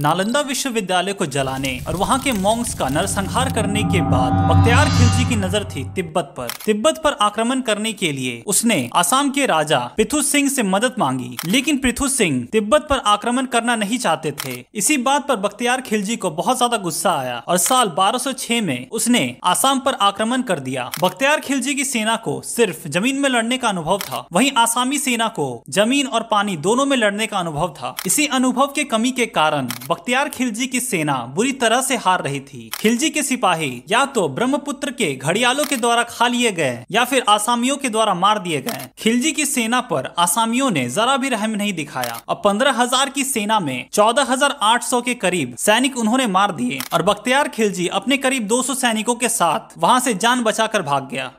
नालंदा विश्वविद्यालय को जलाने और वहाँ के मोंग्स का नरसंहार करने के बाद बख्तियार खिलजी की नजर थी तिब्बत पर तिब्बत पर आक्रमण करने के लिए उसने आसाम के राजा पृथु सिंह से मदद मांगी लेकिन पृथु सिंह तिब्बत पर आक्रमण करना नहीं चाहते थे इसी बात पर बख्तियार खिलजी को बहुत ज्यादा गुस्सा आया और साल बारह में उसने आसाम पर आक्रमण कर दिया बख्तियार खिलजी की सेना को सिर्फ जमीन में लड़ने का अनुभव था वही आसामी सेना को जमीन और पानी दोनों में लड़ने का अनुभव था इसी अनुभव के कमी के कारण बख्तियार खिलजी की सेना बुरी तरह से हार रही थी खिलजी के सिपाही या तो ब्रह्मपुत्र के घड़ियालों के द्वारा खा लिए गए या फिर आसामियों के द्वारा मार दिए गए खिलजी की सेना पर आसामियों ने जरा भी रहम नहीं दिखाया और पंद्रह हजार की सेना में चौदह हजार आठ सौ के करीब सैनिक उन्होंने मार दिए और बख्तियार खिलजी अपने करीब दो सौ सैनिकों के साथ वहाँ से जान कर भाग गया